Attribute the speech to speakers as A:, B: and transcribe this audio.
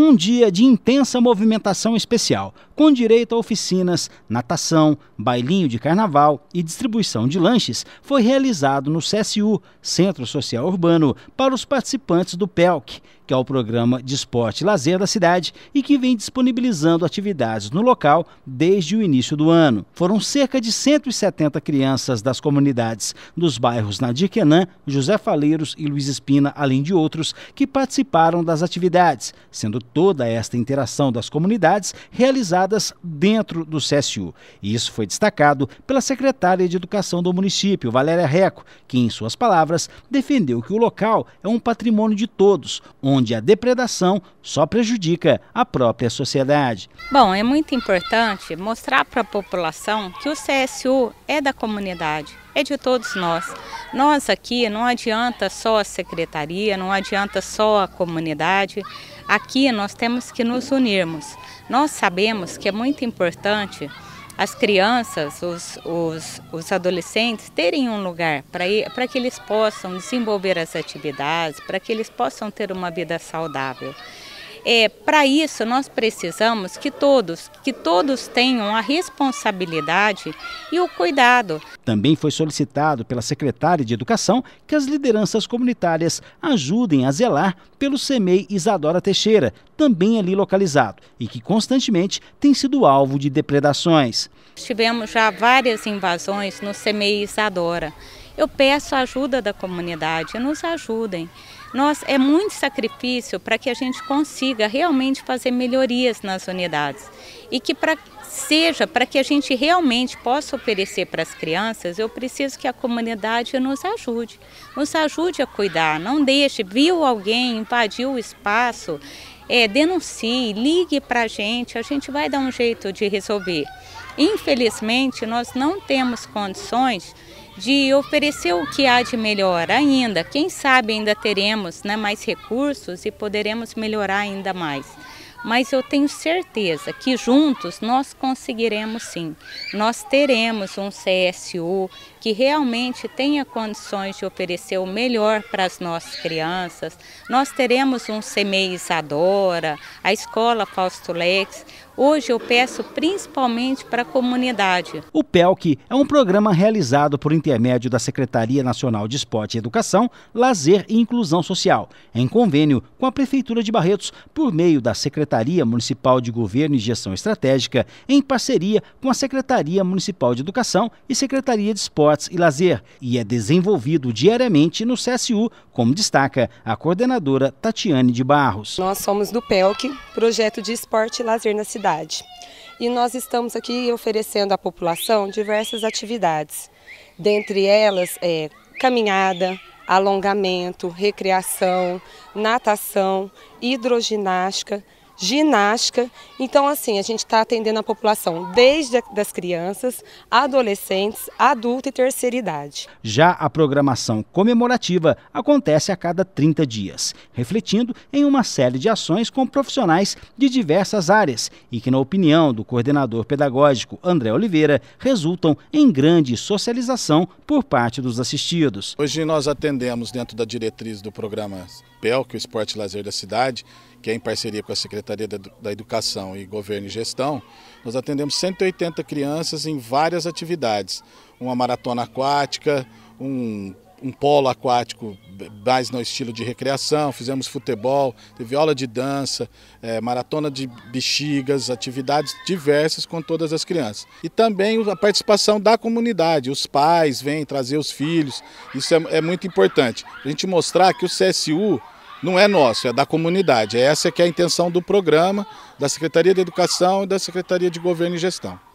A: um dia de intensa movimentação especial, com direito a oficinas, natação, bailinho de carnaval e distribuição de lanches, foi realizado no CSU, Centro Social Urbano, para os participantes do PELC, que é o programa de esporte e lazer da cidade e que vem disponibilizando atividades no local desde o início do ano. Foram cerca de 170 crianças das comunidades dos bairros Nadir José Faleiros e Luiz Espina, além de outros, que participaram das atividades, sendo toda esta interação das comunidades realizadas dentro do CSU. E isso foi destacado pela secretária de Educação do município, Valéria Reco, que, em suas palavras, defendeu que o local é um patrimônio de todos, onde a depredação só prejudica a própria sociedade.
B: Bom, é muito importante mostrar para a população que o CSU é da comunidade é de todos nós. Nós aqui não adianta só a secretaria, não adianta só a comunidade. Aqui nós temos que nos unirmos. Nós sabemos que é muito importante as crianças, os, os, os adolescentes terem um lugar para que eles possam desenvolver as atividades, para que eles possam ter uma vida saudável. É, Para isso, nós precisamos que todos, que todos tenham a responsabilidade e o cuidado.
A: Também foi solicitado pela secretária de Educação que as lideranças comunitárias ajudem a zelar pelo CEMEI Isadora Teixeira, também ali localizado, e que constantemente tem sido alvo de depredações.
B: Tivemos já várias invasões no CEMEI Isadora. Eu peço a ajuda da comunidade, nos ajudem. Nós, é muito sacrifício para que a gente consiga realmente fazer melhorias nas unidades e que para seja para que a gente realmente possa oferecer para as crianças, eu preciso que a comunidade nos ajude, nos ajude a cuidar, não deixe, viu alguém, invadiu o espaço, é, denuncie, ligue para a gente, a gente vai dar um jeito de resolver. Infelizmente, nós não temos condições de oferecer o que há de melhor ainda. Quem sabe ainda teremos né, mais recursos e poderemos melhorar ainda mais mas eu tenho certeza que juntos nós conseguiremos sim. Nós teremos um CSU que realmente tenha condições de oferecer o melhor para as nossas crianças. Nós teremos um CMEI Isadora, a Escola Fausto Lex. Hoje eu peço principalmente para a comunidade.
A: O PELC é um programa realizado por intermédio da Secretaria Nacional de Esporte e Educação, Lazer e Inclusão Social, em convênio com a Prefeitura de Barretos, por meio da Secretaria Secretaria Municipal de Governo e Gestão Estratégica, em parceria com a Secretaria Municipal de Educação e Secretaria de Esportes e Lazer, e é desenvolvido diariamente no CSU, como destaca a coordenadora Tatiane de Barros.
C: Nós somos do PELC, Projeto de Esporte e Lazer na Cidade. E nós estamos aqui oferecendo à população diversas atividades, dentre elas é, caminhada, alongamento, recreação, natação, hidroginástica, ginástica. Então, assim, a gente está atendendo a população desde das crianças, adolescentes, adulto e terceira idade.
A: Já a programação comemorativa acontece a cada 30 dias, refletindo em uma série de ações com profissionais de diversas áreas e que, na opinião do coordenador pedagógico André Oliveira, resultam em grande socialização por parte dos assistidos. Hoje nós
D: atendemos dentro da diretriz do programa papel que o Esporte Lazer da cidade, que é em parceria com a Secretaria da Educação e Governo e Gestão, nós atendemos 180 crianças em várias atividades. Uma maratona aquática, um um polo aquático mais no estilo de recreação, fizemos futebol, teve aula de dança, é, maratona de bexigas, atividades diversas com todas as crianças. E também a participação da comunidade, os pais vêm trazer os filhos, isso é, é muito importante. A gente mostrar que o CSU não é nosso, é da comunidade. É essa é que é a intenção do programa, da Secretaria de Educação e da Secretaria de Governo e Gestão.